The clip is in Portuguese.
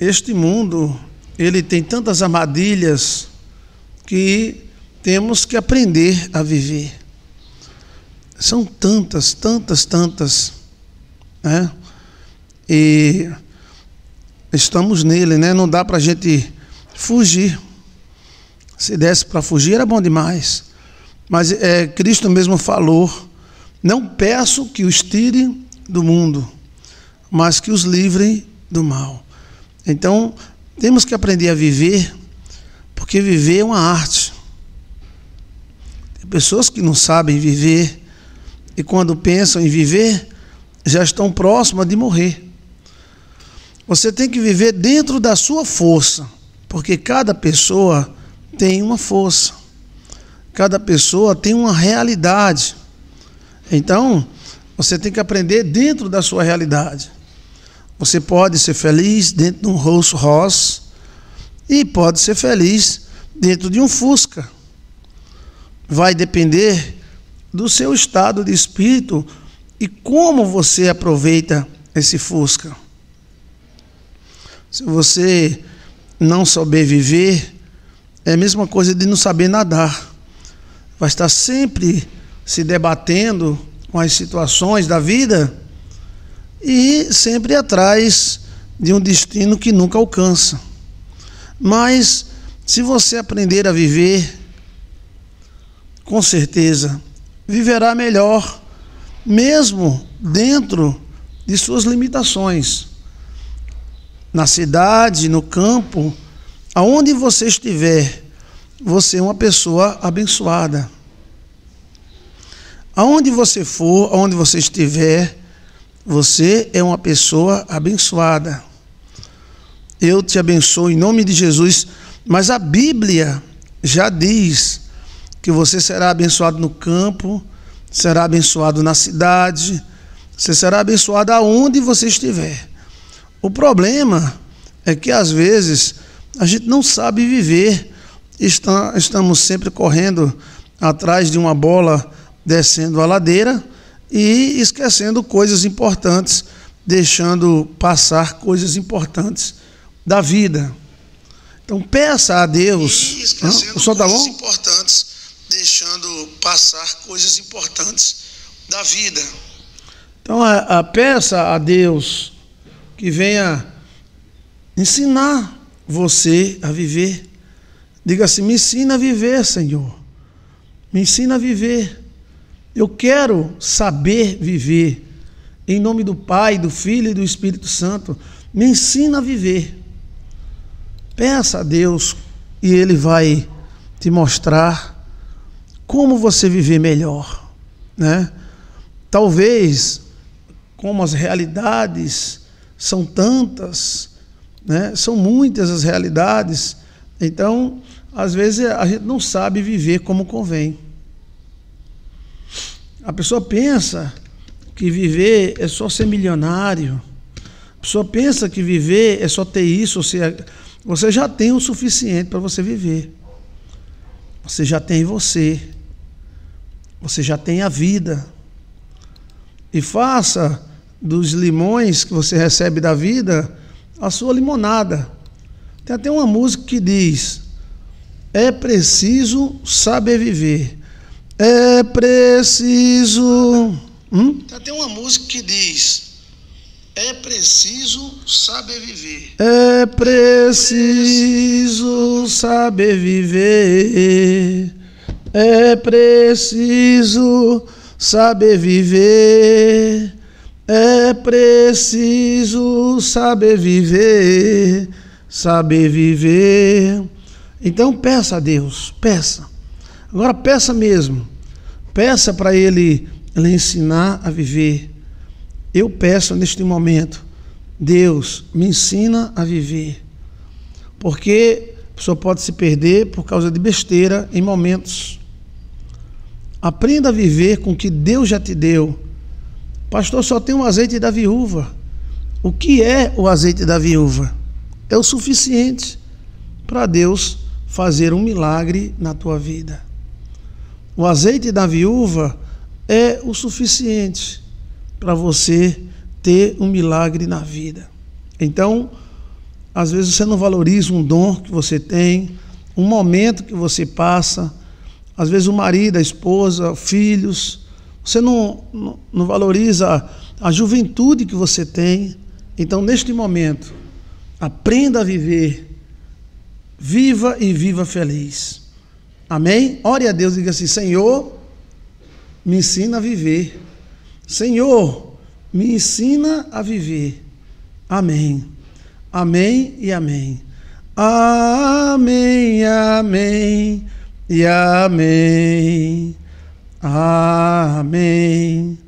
Este mundo, ele tem tantas armadilhas que temos que aprender a viver. São tantas, tantas, tantas. Né? E estamos nele, né? Não dá para a gente fugir. Se desse para fugir, era bom demais. Mas é, Cristo mesmo falou: Não peço que os tire do mundo, mas que os livrem do mal. Então, temos que aprender a viver, porque viver é uma arte. Tem pessoas que não sabem viver e quando pensam em viver, já estão próximas de morrer. Você tem que viver dentro da sua força, porque cada pessoa tem uma força. Cada pessoa tem uma realidade. Então, você tem que aprender dentro da sua realidade. Você pode ser feliz dentro de um Rolls Royce e pode ser feliz dentro de um Fusca. Vai depender do seu estado de espírito e como você aproveita esse Fusca. Se você não souber viver, é a mesma coisa de não saber nadar. Vai estar sempre se debatendo com as situações da vida e sempre atrás de um destino que nunca alcança. Mas se você aprender a viver, com certeza viverá melhor, mesmo dentro de suas limitações. Na cidade, no campo, aonde você estiver, você é uma pessoa abençoada. Aonde você for, aonde você estiver, você é uma pessoa abençoada. Eu te abençoo em nome de Jesus. Mas a Bíblia já diz que você será abençoado no campo, será abençoado na cidade, você será abençoado aonde você estiver. O problema é que às vezes a gente não sabe viver, estamos sempre correndo atrás de uma bola descendo a ladeira e esquecendo coisas importantes, deixando passar coisas importantes da vida. Então peça a Deus. E esquecendo ah, o esquecendo tá importantes, deixando passar coisas importantes da vida. Então a, a peça a Deus que venha ensinar você a viver. Diga assim: me ensina a viver, Senhor. Me ensina a viver. Eu quero saber viver. Em nome do Pai, do Filho e do Espírito Santo, me ensina a viver. Peça a Deus e Ele vai te mostrar como você viver melhor, né? Talvez, como as realidades são tantas, né? São muitas as realidades, então às vezes a gente não sabe viver como convém. A pessoa pensa que viver é só ser milionário. A pessoa pensa que viver é só ter isso. Ser... Você já tem o suficiente para você viver. Você já tem você. Você já tem a vida. E faça dos limões que você recebe da vida a sua limonada. Tem até uma música que diz: É preciso saber viver é preciso. Hum? Tá, tem uma música que diz. É preciso saber viver. É preciso saber viver. É preciso saber viver. É preciso saber viver. Saber viver. Então peça a Deus, peça. Agora peça mesmo. Peça para Ele lhe ensinar a viver. Eu peço neste momento, Deus, me ensina a viver. Porque a pessoa pode se perder por causa de besteira em momentos. Aprenda a viver com o que Deus já te deu. Pastor, só tem o azeite da viúva. O que é o azeite da viúva? É o suficiente para Deus fazer um milagre na tua vida. O azeite da viúva é o suficiente para você ter um milagre na vida. Então, às vezes você não valoriza um dom que você tem, um momento que você passa, às vezes o marido, a esposa, filhos, você não, não, valoriza a juventude que você tem. Então, neste momento, aprenda a viver, viva e viva feliz. Amém? Ore a Deus e diga assim: Senhor, me ensina a viver. Senhor, me ensina a viver. Amém. Amém e amém. Amém, amém e amém. Amém.